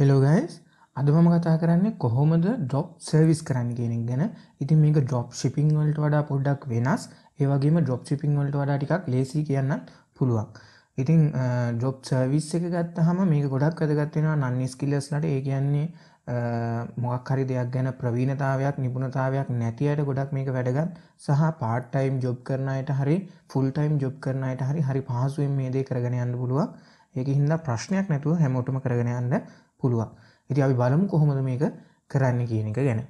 Hello guys අද මම කතා කරන්නේ කොහොමද ඩොප් සර්විස් කරන්න කියෙනෙක් ගැන ඉතින් මේක ඩොප් ශිපිං වලට වඩා පොඩ්ඩක් වෙනස් ඒවගේම ඩොප් ශිපිං වලට වඩා ටිකක් ලේසි කියන්න පුළුවන් ඉතින් ඩොප් සර්විස් එක ගත්ත හම මේක ගොඩක් අදගත්වෙනවා නන්නිස් කිල්ලස්ලට ඒ කියන්නේ මොකක් හරි දෙයක් ගැන ප්‍රවීණතාවයක් නිපුණතාවයක් නැතියට ගොඩක් මේක වැඩගත් සහ පාට්ටයිම් ජොබ් කරනයට හරි ෆුල්ටයිම් ජොබ් කරනයට හරි හරි පහසුවෙන් මේ දේ කරගෙන යන්න පුළුවන් ඒක හින්දා ප්‍රශ්නයක් නැතුව හැමෝටම කරගෙන යන්න පුළුවන් ඉති අපි බලමු කොහොමද මේක කරන්න කියන එක ගැන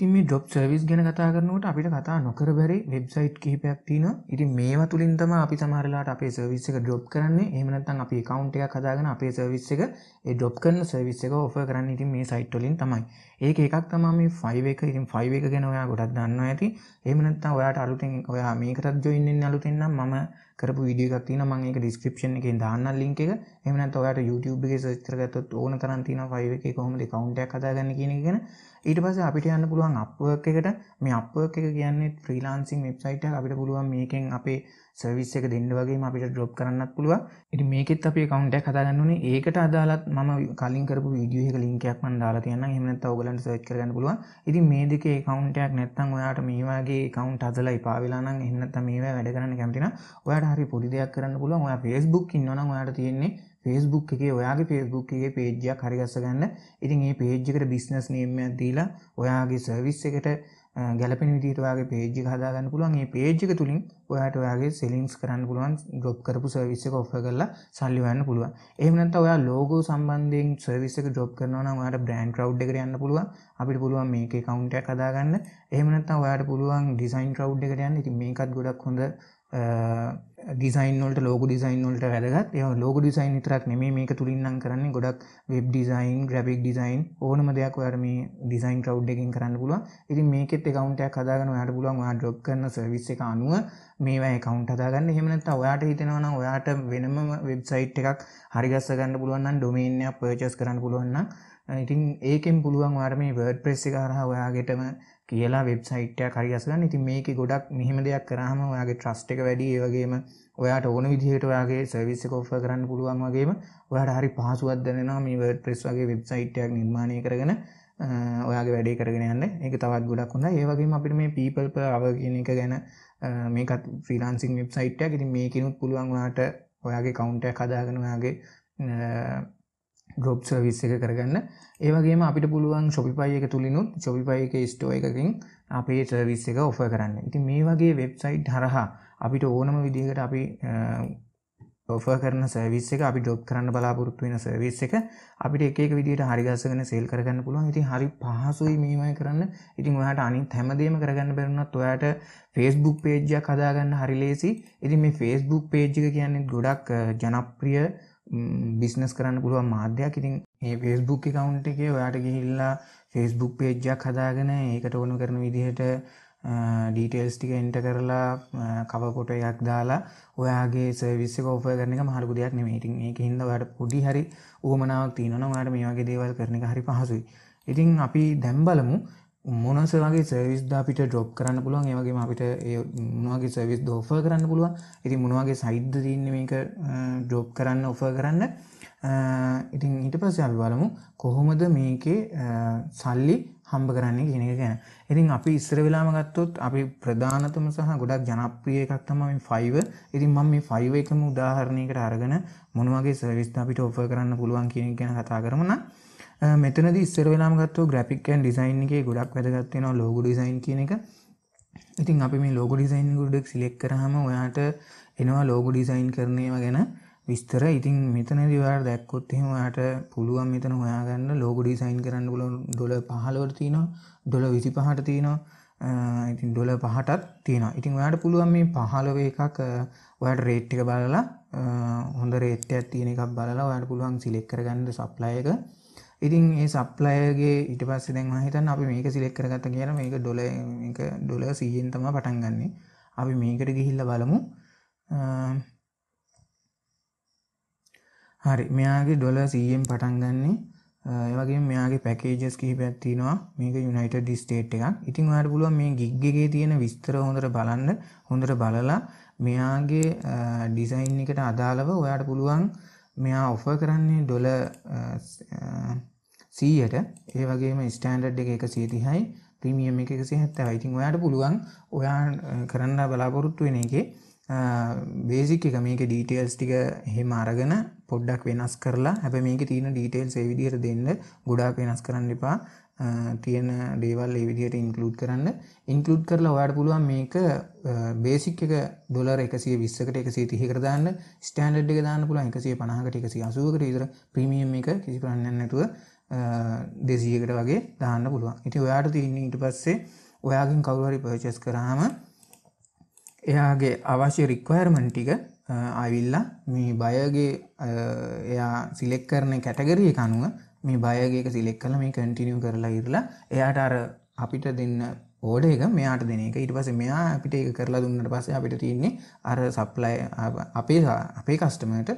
ඉතින් මේ ඩොප් සර්විස් ගැන කතා කරනකොට අපිට කතා නොකර බැරි වෙබ්සයිට් කිහිපයක් තියෙනවා. ඉතින් මේවා තුලින් තමයි අපි සමහර වෙලාවට අපේ සර්විස් එක ඩ්‍රොප් කරන්නේ. එහෙම නැත්නම් අපි account එකක් හදාගෙන අපේ සර්විස් එක ඒ ඩ්‍රොප් කරන සර්විස් එක offer කරන්නේ ඉතින් මේ සයිට් වලින් තමයි. ඒක එකක් තමයි මේ 5 එක. ඉතින් 5 එක ගැන ඔයා ගොඩක් දන්නවා ඇති. එහෙම නැත්නම් ඔයාට අලුතෙන් ඔයා මේකටත් join වෙන්න අලුතෙන් නම් මම කරපු වීඩියෝ එකක් තියෙනවා. මම ඒක description එකෙන් දාන්නම් link එක. එහෙම නැත්නම් ඔයාට YouTube එකේ search කරගත්තොත් ඕන තරම් තියෙනවා 5 එකේ කොහොමද account එකක් හදාගන්නේ කියන එක ගැන. ඊට පස අපිට යන්න පුළුවන් අප්වක් එකට මේ අප්වක් එක කියන්නේ ්‍රීලාන්සිං වෙබ්සයිට අපිට පුළුවන් මේකෙන් අපේ සර්විස් එක දෙන්න වගේ අපිට ඩොප් කරන්න පුළුව ඉට මේකෙත් අපේ කවන්ටක් හදාගන්නුනේ ඒකට අදාලත් ම කලින් කරපු විඩියහ ලින්කයක් මන් දාලා තියන්න එමනත් ඔගලන්ට සච් කරන්න පුළුව ඉති මේ දෙකේ කවන්ටයක් නැත්තන් ඔයාට මේවාගේ කවන්් අදලා පාවෙලාන එන්නත් මේවා වැඩ කරන්න කැමතින ඔයාට හරි පොඩි දෙයක් කරන්න පුළුවන් ඔයා ෆෙස්බුක් ඉන්නවන ඔයාට තියෙන්නේ ෆේස්බුක් එකේ ඔයාගේ ෆේස්බුක් එකේ page එකක් හරිගස්ස ගන්න. ඉතින් මේ page එකට business name එකක් දීලා ඔයාගේ service එකට ගැලපෙන විදිහට ඔයාගේ page එක හදා ගන්න පුළුවන්. මේ page එක තුලින් ඔයාට ඔයාගේ sellings කරන්න පුළුවන්, drop කරපු service එක offer කරලා සල්ලි හොයන්න පුළුවන්. එහෙම නැත්නම් ඔයා logo සම්බන්ධයෙන් service එක drop කරනවා නම් ඔයාට brand crowd එකට යන්න පුළුවන්. අපිට පුළුවන් මේකේ account එකක් හදා ගන්න. එහෙම නැත්නම් ඔයාට පුළුවන් design crowd එකට යන්න. ඉතින් මේකත් ගොඩක් හොඳ ඩිසයින්වලට ලෝක ඩිසයින්වලට වැදගත් ඒ ලෝක ඩිසයින් තරක් නෙමේ මේක තුළින්නම් කරන්නේ ගොඩක් වෙබ් ඩිසයින් ග්‍රබික් ඩිසයින් ඕනම දෙයක් ඔයාරම ඩිසයින් කව් එකින් කරන්න පුළුව ඉති මේකෙත් එකකවන්ටයක් හදාගන යාට පුලුවන් යා ඩොක් කරන සවිස්ස එක අනුව මේවා එකකවන්් හදාගන්න හෙමනත් ඔයාට හිතෙනවන ඔයාට වෙනම වෙබ්සයිට් එකක් හරිගස්ස ගන්න පුළුවන් ඩොමේන්යක් පර්චස් කරන්න පුළුවන්න ඉතින් ඒකෙන් පුළුවන් වාරම වර්ඩ ප්‍රෙස්සිකාරහ ඔයාගටම කියලා වෙබ්සයිට්ය කරිගසගන්න ඉතින් මේක ගොඩක් මෙහම දෙයක් කරහම ඔයාගේ ට්‍රස්ට එක වැඩි ඒවගේම ඔයාට ඕන විදිහට ඔයාගේ සර්විස්ස කෝෆ කරන්න පුළුවන් වගේම ඔයාට හරි පහසුවත් දෙනවා මේ ප්‍රෙස් වගේ වෙබ්සයිට්යක් නිර්මාණය කරගෙන ඔයාගේ වැඩේ කරගෙන යන්න එක තවත් ගොඩක් හොඳ ඒවගේම අපිට මේ පීපල්ප අව කියන එක ගැන මේකත් ෆ්‍රීලාන්සිං වෙබ්සයිට්ය ඉතින් මේකනුත් පුළුවන් වාට ඔයාගේ කවුන්ටය කදාගෙන ඔයාගේ ගොප් සර්විස් එක කරගන්න ඒවගේ අපිට පුළුවන් ශොපිපයි එක තුළිනුත් චොපිපයි එක ස්ටෝ එකකින් අපේ සර්විස් එක ඔෆ කරන්න ඉති මේ වගේ වෙබ්සයිට් හරහා අපිට ඕනම විදිහකට අපි ඔෆ කරන සවිස් එක අපි ජොබ් කරන්න බලාපොරොත්තු වෙන සර්විස් එක අපිට එකක විදිට හරිගසගෙන සෙල් කරගන්න පුළුවන් ඉතින් හරි පහසුයි මේමයි කරන්න ඉතින් ඔයාට අනිත් හැමදේම කරගන්න බැරුණත් ඔයාට ෆේස්බුක් පේජ්ජයක් හදාගන්න හරි ලේසි ඉතින් මේ ෆේස්බුක් පේජ්ජික කියන්නේ ගොඩක් ජනප්‍රිය බිස්නස් කරන්න පුළුවන් මාධ්‍යයක් ඉතින් ඒ ෆේස්බුක් එකකවුන්් එකේ ඔයාට ගිහිල්ලා ෆේස්බුක් පේජ්ජක් හදාගෙන ඒකට ඕනු කරන විදිහට ඩීටේල්ස් ටික එන්ට කරලා කවකොට එකක් දාලා ඔයාගේ සවිස්සක ඔප කරන මහරපු දෙයක් නෙමේටින් ඒ හිද වැට පුඩි හරි ඕමනාවක් තියනවාට මේ වගේ දේවල් කරන එක හරි පහසුයි ඉතින් අපි දැම්බලමු මොනස වගේ සවිස්ද අපිට ඩොප් කරන්න පුළුවන් ඒවගේ අපිට මොනවාගේ සවිස් දෝෆ කරන්න පුළුවන් ඉති මොනවාගේ සයිද්ධ තියන්න මේක ඩොප් කරන්න ඔෆ කරන්න ඉතින් ඊට පස්ස අපි බලමු කොහොමද මේකේ සල්ලි හම්බ කරන්නේ ගෙන ගැන ඉතින් අපි ඉස්සර වෙලාම ගත්තොත් අපි ප්‍රධානතම සහ ගොඩක් ජනප්‍රිය එකක් තමයි ෆයිව ඉතින් මම මේ ෆයිව එකම උදාහරණයකට අරගෙන මොනවගේ සවිස්ථ අපිට ඔෆ කරන්න පුළුවන් කියන ගැන කතා කරමනා මෙතනද ඉස්සරවෙලාම ගත්ව ග්‍රපික්කන් ඩිසයින් එක ගොඩක් වැදගත්වෙනවා ලෝගු ඩිසයින් කියන එක ඉතින් අපි මේ ලෝගු ඩිසයින් ගුඩක් සිලෙක් කරහම ඔයාට එනවා ලෝගු ඩිසයින් කරනවා ගැන විස්තර ඉතින් මෙතන දිවාට දැක්කොත්හෙම යාට පුළුවන් මෙතන හොයාගන්න ලෝගු ඩිසයින් කරන්න ගුල ඩොල පහලවට තියනවා ඩොල විසි පහට තියනවා ඉතින් ඩොල පහටත් තියෙනවා ඉතින් ඔයාට පුළුවන් මේ පහලව එකක් ඔයාට රේට්ටික බලලා හොඳ රේට්ටයක් තියෙන එකක් බලලා ඔයාට පුළුවන් සිලෙක් කරගන්න සප්ලායක ඉතින් ඒ සප්ලයගේ ඊට පස්සේ දැන් මම හිතන්නේ අපි මේක සිලෙක්ට් කරගත්ත කියලා මේක ඩොලර් මේක ඩොලර් 100ෙන් තමයි පටන් ගන්නෙ. අපි මේකට ගිහිල්ලා බලමු. හරි මෙයාගේ ඩොලර් 100ෙන් පටන් ගන්නෙ. ඒ වගේ මෙයාගේ පැකේජස් කිහිපයක් තියෙනවා මේක යුනයිටඩ් ස්ටේට් එකක්. ඉතින් ඔයාලට පුළුවන් මේ ගිග් එකේ තියෙන විස්තර හොඳට බලන්න. හොඳට බලලා මෙයාගේ ඩිසයින් එකට අදාළව ඔයාලට පුළුවන් මෙයා ඔෆර් කරන්නේ ඩොලර් සීයට ඒ වගේම ස්ටෑන්ඩඩ් එක එක සීතිහයි ප්‍රීමියම් එක එකසි හැත්ත ඉතින් ඔයාට පුළුවන් ඔයා කරන්න බලාපොරොත්තු වෙන එක බේසික් එක මේක ඩීටේල්ස් ටික හෙම අරගෙන පොඩ්ඩක් වෙනස් කරලා හැබ මේක තියෙන ඩීටේල් සේවිදිහයට දෙන්න ගොඩාක් වෙනස් කරන්න එපා තියෙන දේවල් ඒවිදියට ඉන්කලුඩ් කරන්න ඉන්කලුඩ් කරලා ඔයාට පුළුවන් මේක බේසික් එක දොලර් එකසිය විස්සකට එකසේ තිහිකරදාන්න ස්ටෑන්ඩ් එක දාන්න පුළුවන් එකසිය පනහකට එකසි අසුවකට ඉතර ප්‍රීමියම් එක කිසි කරන්න නැතුව දෙසියකට වගේ දාන්න පුළුවන් ඉති ඔයාට තින්නේ ඉට පස්සේ ඔයාගින් කවුහරි පර්චස් කරාම එයාගේ අවශ්‍ය රික්වයර්මන් ටික අවිල්ලා මේ බයගේ එයා සිලෙක් කරන කැටගරිය කනුව මේ බයගේක සිලෙක් කල මේ කටිනිය කරලා ඉරලා එයාට අර අපිට දෙන්න ඕඩ එක මෙයාට දෙන එක ඉට පස මෙයා අපිට එක කරලා දුන්නට පස අපිට තියන්නේ අර සප්ලයි අපේ අපේ කස්ටමට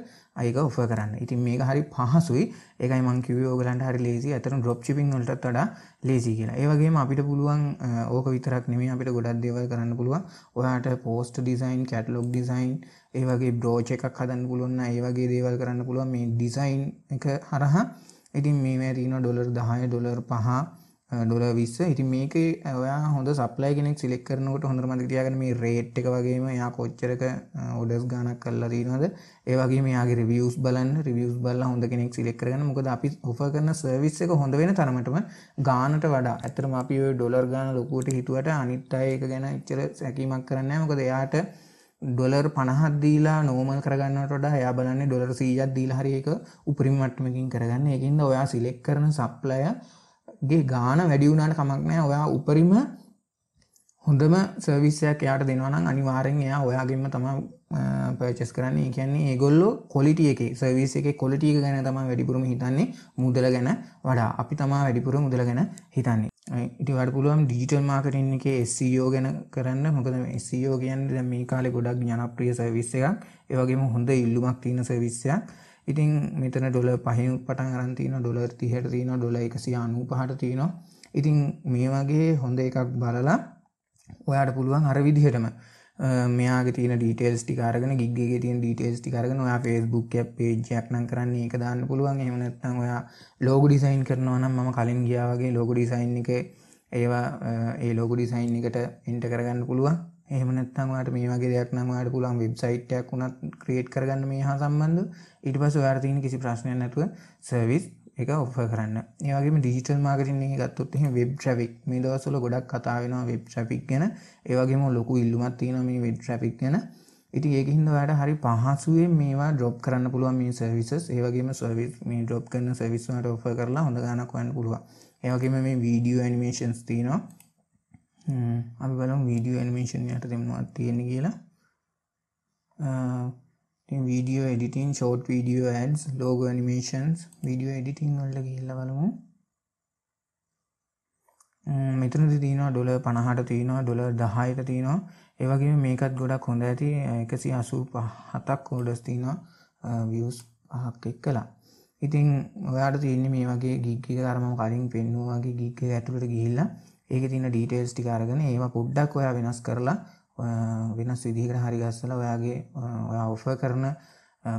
අයක ඔෆ කරන්න ඉතින් මේක හරි පහසුයි එකයි මංකිව ෝගලන්ට හරි ලේසි ඇතරම් ඩොප් චිපින් වලටත් වඩා ලේසි කියලා ඒවගේ අපිට පුළුවන් ඕක විතරක් නෙමේ අපිට ගොඩක් දේවල් කරන්න පුළුවන් ඔයාට පෝස්ට ඩිසයින් කැටලොග් ඩිසයින් ඒවගේ බ්‍රෝච එකක් හදන්න පුළුවන්න ඒවගේ දේවල් කරන්න පුළුවන් මේ ඩිසයින් එක හරහා ඉතින් මේ මැතින ඩොලර් දහය ඩොලර් පහා ඩොල විස්ස ඉතින් මේක ඔයා හොඳ සප්ලයි කෙනෙක් සිලෙක් කරනකට හොඳ මතිතියාගන මේ රේට් එක වගේම යා කොච්චරක ඔඩස් ගානක් කල්ලා දීනවද ඒවගේ මේයාගේ රිවියස් බලන්න රිවියස් බල්ලා හොඳ කෙනෙක් සිලෙක් කරන මොකද අපි උප කරන සර්විස් එක හොඳ වෙන තරමටම ගානට වඩා ඇතරම අපි ඩොලර් ගාන ලොකුවට හිතුවට අනිත් අය එක ගැන එච්චර සැකීමක් කරන්න මොකද එයාට ඩොලර් පණහත් දීලා නෝමල් කරගන්නට වඩා එයා බලන්නේ ඩොලර් සීජත් දීලා හරි එක උපරිම මට්ටමකින් කරගන්න ඒකින්ද ඔයා සිලෙක් කරන සප්ලය ගේ ගාන වැඩි වුණට කමක් නෑ ඔයා උපරිම හොඳම සර්විස්සයක් එයාට දෙනවනම් අනිවාරෙන් එයා ඔයාගෙන්ම තම පර්චස් කරන්නේ කියන්නේ ඒගොල්ලෝ කොලිටිය එක සර්විස් එක කොලිටිය ගැන තම වැඩිපුරම හිතන්නේ මුදල ගැන වඩා අපි තමා වැඩිපුර මුදල ගැන හිතන්නේ ඉටිවට පුළුවන් ඩිජිටල් මාකටින් එක SEO ගැන කරන්න මොකද SEO කියන්න මේ e කාලෙ ගොඩක් ජනප්‍රිය සර්විස් එකක් ඒවගේම හොඳ ඉල්ලුමක් තියෙන සර්විස්සයක් ඉතින් මෙතන ඩොල පහින් පටන් අරන්තින ඩොලර් තිහට තියන ඩොල එකසි අනූ පහට තියෙනවා ඉතින් මේ වගේ හොඳ එකක් බලලා ඔයාට පුළුවන් අර විදිහටම මෙයාග තින ඩීටේල්ස් ටිකාරගෙන ගිගගේ තින් ඩීටේල්ස් ටිකරගෙන ඔයා ෆෙස්බුක් පේජයක් නම් කරන්නේ එක දාන්න පුළුවන් එමනත්තම් ඔයා ලෝග ඩිසයින් කරනවා නම් ම කලින් ගියාවගේ ලෝග ඩිසයින් එක ඒවා ඒ ලෝග ඩිසයින් එකට එන්ට කරගන්න පුළුවන් එහෙම නැත්නම් ඔයාට මේ වගේ දෙයක් නම් ඔයාට පුළුවන් වෙබ්සයිට් එකක් උනත් ක්‍රියේට් කරගන්න මේ හා සම්බන්ධව ඊට පස්සේ ඔයාට තියෙන කිසි ප්‍රශ්නයක් නැතුව සර්විස් එක ඔෆර් කරන්න. ඒ වගේම ඩිජිටල් මාකටිං එක ගත්තොත් එහෙම වෙබ් ට්‍රැෆික් මේ දවස්වල ගොඩක් කතා වෙනවා වෙබ් ට්‍රැෆික් ගැන. ඒ වගේම ලොකු ඉල්ලුමක් තියෙනවා මේ වෙබ් ට්‍රැෆික් ගැන. ඉතින් ඒක හින්දා ඔයාට හරි පහසුවෙන් මේවා ඩ්‍රොප් කරන්න පුළුවන් මේ සර්විසස්. ඒ වගේම සර්විස් මේ ඩ්‍රොප් කරන සර්විස් වලට ඔෆර් කරලා හොඳ ගාණක් හොයන්න පුළුවන්. ඒ වගේම මේ වීඩියෝ ඇනිමේෂන්ස් තියෙනවා. අපි බලම් වීඩියෝ ඇනිමේෂන් යට දෙමවා තියෙන කියලා video editing short video ads logo animations video editing වල්ල කියල්ල බලමු මෙතන තියනවා ඩොල පණහට තියෙනවා ඩොල දහයට තියෙනවා ඒවගේ මේකත් ගොඩක් හොඳ ඇති එකසි අසු පහතක් හෝඩස් තියනවා වියස් පහක් එක් කලා ඉතින් ඔයාට තියන්නේ මේ වගේ ගික්ක කරම කලින් පෙන්නුවාගේ ගික්ක ඇතුළට ගිහිල්ලා ඒක තින ඩීටේල්ස් ටිකාරගෙන ඒම පුඩ්ඩක් ඔයා වෙනස් කරලා වෙනස් විදිහකට හරි ගස්සල ඔයාගේ ඔයා ඔෆ කරන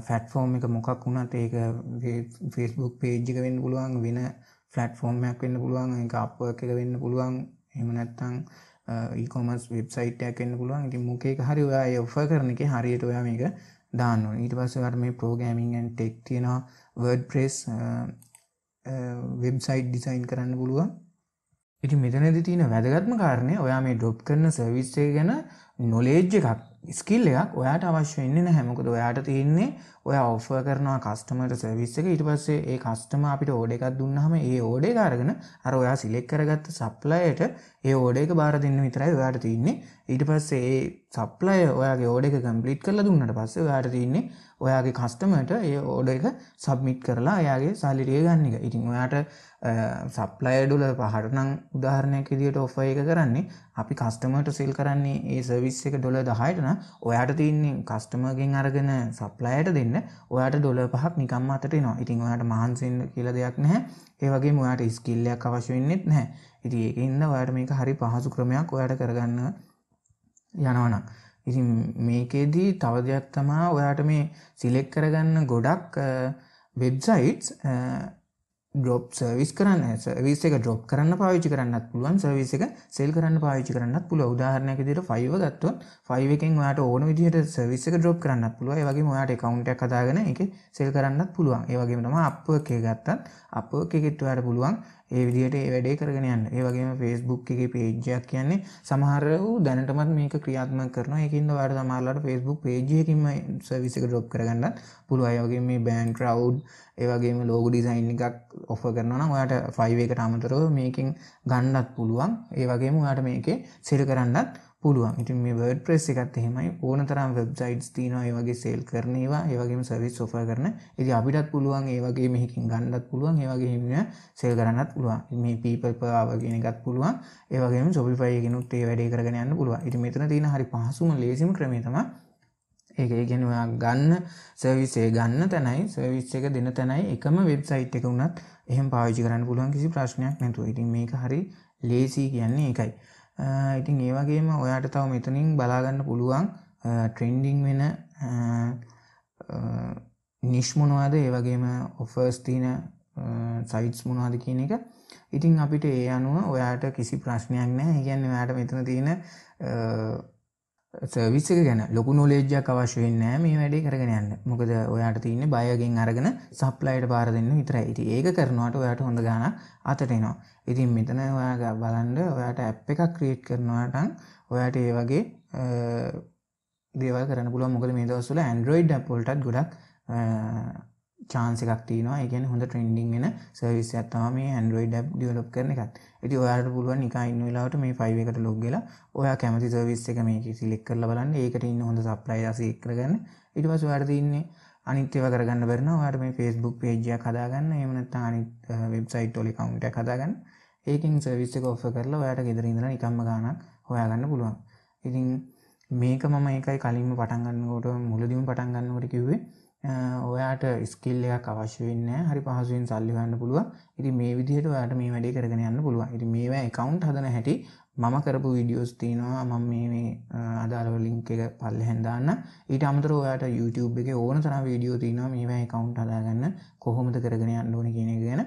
ෆැට්ෆෝර්ම් එක මොකක් වුණට ඒක ෆිස්බුක් පේජ්ජික වෙන්න පුළුවන් වෙන ෆලට්ෆෝර්ම්මයක් වෙන්න පුළුවන් එක අප එක වෙන්න පුළුවන් එම නැත්තං ඒකොමස් වෙබ්සයිටයක් වෙන්න පුළුවන් ඉති මොකේ හරි ඔයා ඔෆ කරන එක හරියට ඔයා මේක දාන්න ඊට පස්සවට මේ පෝගෑමින්න් ටෙක් තියෙනවා වඩ් ප්‍රෙස් වෙබ්සයිට් ඩිසයින් කරන්න පුළුවන් ඉති මෙතනද තියෙන වැදගත්ම කාරණය ඔයා මේ ඩොප් කරන සර්විස්සය ගැන නොලේජ්ජ එකක් ස්කිල් එකක් ඔයාට අවශ්‍යවෙන්න හැමකද ඔයාට තියෙන්නේ ඔය ඔෆ කරනවා කස්ටමට සර්විස්ස එක ඉට පස්සේ ඒ කස්ටම අපිට ඕඩ එකක් දුන්නහම ඒ ඕඩේ කාරගෙන අර ඔයා සිලෙක් කරගත්ත සප්ලයට ඒ ඕඩේක බාර දෙන්න විතරයි ඔයාට තියන්නේ ඊට පස්සේ ඒ සප්ලය ඔයාගේ ඕඩ එක කම්පලිට් කරලා දුන්නට පස්සේ ඔයාට තියන්නේ ඔයාගේ කස්ටමට ඒ ඕඩ එක සබ්මිට් කරලා එයාගේ සල්ලිටිය ගන්න එක ඉතින් ඔයාට සප්ලයඩුල පහටනම් උදාහරණයක් විදිට ඔෆ එක කරන්නේ අපි කස්ටමට සෙල් කරන්නේ ඒ සවිස් එක ඩොල දහයටන ඔයාට තියන්නේ කස්ටමගෙන් අරගෙන සප්ලයට දෙන්න ඔයාට ඩොල පහක් නිකම් අතට නවා ඉතින් ඔයාට මහන්සෙන් කියල දෙයක් නැහැ ඒවගේ ඔයාට ඉස්කිල්ලයක් අවශවෙන්නෙත් නැහැ ඉති ඒකඉන්න ඔයාට මේක හරි පහසු ක්‍රමයක් ඔයාට කරගන්න යනවනක් ඉතින් මේකේදී තව දෙයක් තමා ඔයාට මේ සිලෙක් කරගන්න ගොඩක් වෙබ්සයිට්ස් ඩොප් සර්විස් කරන්න සවිස් එක ඩොප් කරන්න පාවිච්චි කරන්නත් පුළුවන් සර්විස එක සෙල් කරන්න පාවිච්චි කරන්නත් පුළ උදාහරණයක දිට ෆයිව ගත්තුවන් ෆයිව එකෙන් යාට ඕන විදිහට සවිස් එක ඩොප් කරන්න පුළුව වගේ ඔයාට කවුන්ටක් කදාගෙන එක සෙල් කරන්නත් පුළුවන් ඒවගේම තම අප එක ගත්තත් අප එකෙත්තුවාට පුළුවන් ඒ විදිට ඒ වැඩේ කරගෙන යන්න ඒ වගේම ෆෙස්බුක් එක පේජ්ජයක් කියන්නේ සමහර වූ දැනටමත් මේක ක්‍රියාත්ම කරන එකින්ද වාට සමාරලට ෆෙස්බුක් පේජයකින්ම සවිසික රොප් කරගන්න පුළුව අයගේ මේ බෑන් ක්‍රව් ඒවගේම ලෝග ඩිසයින් එකක් ඔෆ කරනන ඔයාට ෆයිවේකට අමතරව මේකින් ගන්නත් පුළුවන් ඒ වගේම යාට මේකේ සිර කරන්නත් පුළුවන් ඉතින් මේ බඩ් ප්‍රෙස් එකත් එහෙමයි ඕන තරම් වෙබ්සයිට්ස් තියෙනවා ඒ වගේ සේල් කරන ඒවා ඒ වගේම සර්විස් ඔෆර් කරන ඉතින් අපිටත් පුළුවන් ඒ වගේ මෙහිකින් ගන්නත් පුළුවන් ඒ වගේ හිමින සේල් කරන්නත් පුළුවන් මේ people per hour කියන එකත් පුළුවන් ඒ වගේම Shopify එකනොත් ඒ වැඩේ කරගෙන යන්න පුළුවන් ඉතින් මෙතන තියෙන හරි පහසුම ලේසිම ක්‍රමය තමයි ඒක ඒගෙන ඔයා ගන්න සර්විස්සේ ගන්න තැනයි සර්විස් එක දෙන තැනයි එකම වෙබ්සයිට් එක වුණත් එහෙම පාවිච්චි කරන්න පුළුවන් කිසි ප්‍රශ්නයක් නැතුව ඉතින් මේක හරි ලේසි කියන්නේ එකයි ඉතින් ඒවගේම ඔයාට තව මෙතනින් බලාගන්න පුළුවන් ට්‍රෙන්ඩිං වෙන නිශ්මුණවාද ඒවගේම ඔෆර්ස් තියන සයිටස් මුණවාද කියන එක ඉතිං අපිට ඒ අනුව ඔයාට කිසි ප්‍රශ්නයක් නෑ ඉගැන්න යාට මෙතන තියෙන සර්විස්සක ගැන ලොකු නොලේජ්ජක් අවශ්‍යයෙන් නෑ මේ වැඩේ කරගෙන යන්න මොකද ඔයාට තියන්න බයගෙන් අරගෙන සප්ලයිට පාර දෙන්න විතරයි ඉති ඒක කරනවාට ඔයාට හොඳ ගාන අතටෙනවා ඉතින් මෙතන ඔයාග බලන්ඩ ඔයාට ඇප් එකක් ක්‍රියට් කරනවාටන් ඔයාට ඒ වගේ දේවල් කරන පුල මොකද මේ දවස්සුල ඇන්ඩරෝයිඩ් පොල්ටත් ගොඩක් චාන්සකක් තියනවා එකන හොඳ ට්‍රෙන්ඩිං වෙන සර්විස් ඇත්තම මේ හන්ඩරෝයි ඩබ් ඩියලොප් කරන එකත් ඇති ඔයාට පුළුවන් නිකයින්න වෙලාට මේ ෆයිව එකට ලොග්ගල ඔයා කැමති සර්විස් එක මේක සිලෙක් කරල බලන්න ඒකට ඉන්න හොඳ සප්ලයිසය කරගන්න ඉට පස වැඩතින්නේ අනිත්‍යව කරගන්න බරන වාට මේ ෆෙස්බුක් පේජය කදාගන්න එමනත් අනිත් වෙබ්සයිට් ොලි කවුන්ට කදාගන්න ඒකින් සර්විස්සක ඔෆ කරලා ඔයාට ගෙදර ඉඳර නිකම්ම ගානක් හොයාගන්න පුළුවන් ඉතින් මේක මම ඒකයි කලින්ම පටන්ගන්නකොට මුලදීම පටන්ගන්නකොට කිවේ ඔයාට ස්කිල්ල එක අවශ්‍යවෙන්න හරි පහසුවෙන් සල්ලි හන්න පුළුව ඉරි මේ විදිහට ඔයාට මේ වැඩි කරගෙන යන්න පුළුව ඉරි මේවා එකකවන්් හදන හැටි මම කරපු විඩියෝස් තියෙනවා මම මේ අදාළව ලිංක එක පල්ල හැඳන්න ඊට අමතර ඔයාට YouTube එක ඕන තරම් වීඩියෝ තියෙනවා මේවා account හදාගන්න කොහොමද කරගෙන යන්න ඕනේ කියන එක ගැන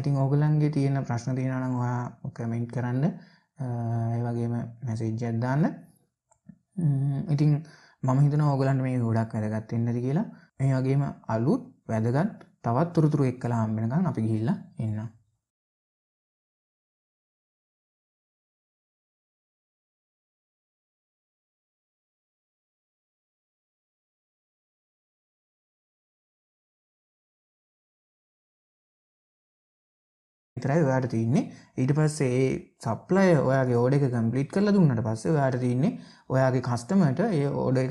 ඉතින් ඕගොල්ලන්ගේ තියෙන ප්‍රශ්න තියෙනවා නම් ඔයා කමෙන්ට් කරන්න ඒ වගේම මැසේජ් එකක් දාන්න ඉතින් මම හිතන ඕගලන්ට මේ ගොඩක් වැදගත් වෙන්නද කියලා මේ වගේම අලුත් වැදගත් තවත් තුොරතුරු එක් කලා හම්බෙනකම් අපි ගිල්ල එන්නම් විතරයි ඔයාට තින්නේ ඊට පස්සේ ඒ සප්ලය ඔයාගේ ඕඩ එක කම්පලිට් කරලා දුන්නට පස්සේ ඔයාට තින්නේ ඔයාගේ කස්ටමට ඒ ඕඩ